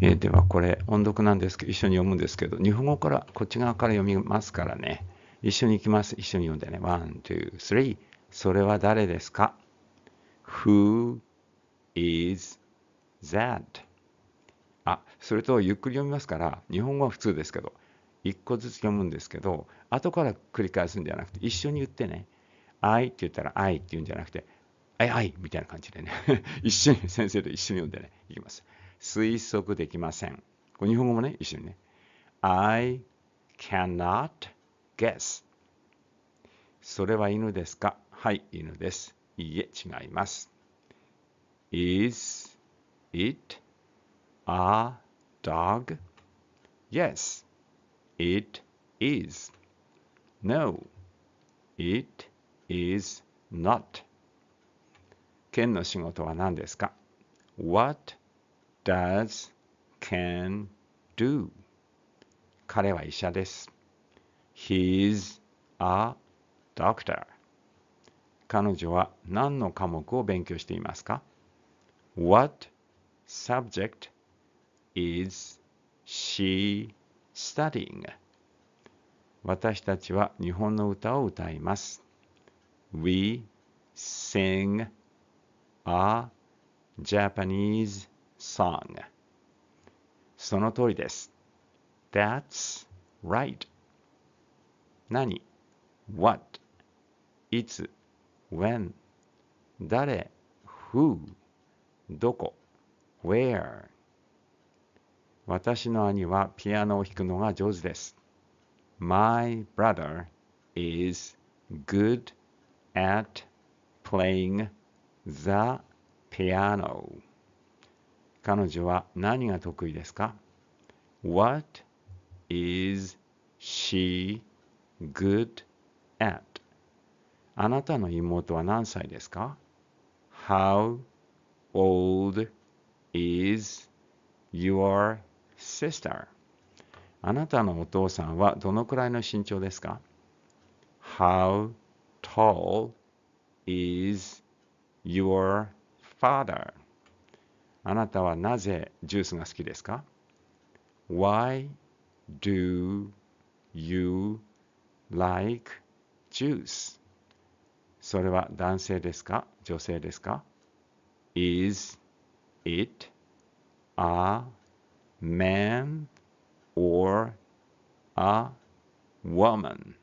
えー、ではこれ音読なんですけど一緒に読むんですけど日本語からこっち側から読みますからね一緒に行きます一緒に読んでねワン・ツー・スリーそれは誰ですか ?Who is that? あそれとゆっくり読みますから日本語は普通ですけど一個ずつ読むんですけど後から繰り返すんじゃなくて一緒に言ってね「I」って言ったら「I」って言うんじゃなくて「I I」みたいな感じでね 一緒に先生と一緒に読んでねいきます。推測できません。これ日本語もね、一緒にね。I cannot guess. それは犬ですかはい、犬です。いいえ、違います。Is it a dog? Yes, it is. No, it is not. 県の仕事は何ですか ?What does, can, do. 彼は医者です。He's a doctor. 彼女は何の科目を勉強していますか ?What subject is she studying? 私たちは日本の歌を歌います。We sing a Japanese song. その通りです。That's right. 何 ?What? いつ ?When? 誰 ?Who? どこ ?Where? 私の兄はピアノを弾くのが上手です。My brother is good at playing the piano. 彼女は何が得意ですか ?What is she good at? あなたの妹は何歳ですか ?How old is your sister? あなたのお父さんはどのくらいの身長ですか ?How tall is your father? あなたはなぜジュースが好きですか ?Why do you like juice? それは男性ですか女性ですか ?Is it a man or a woman?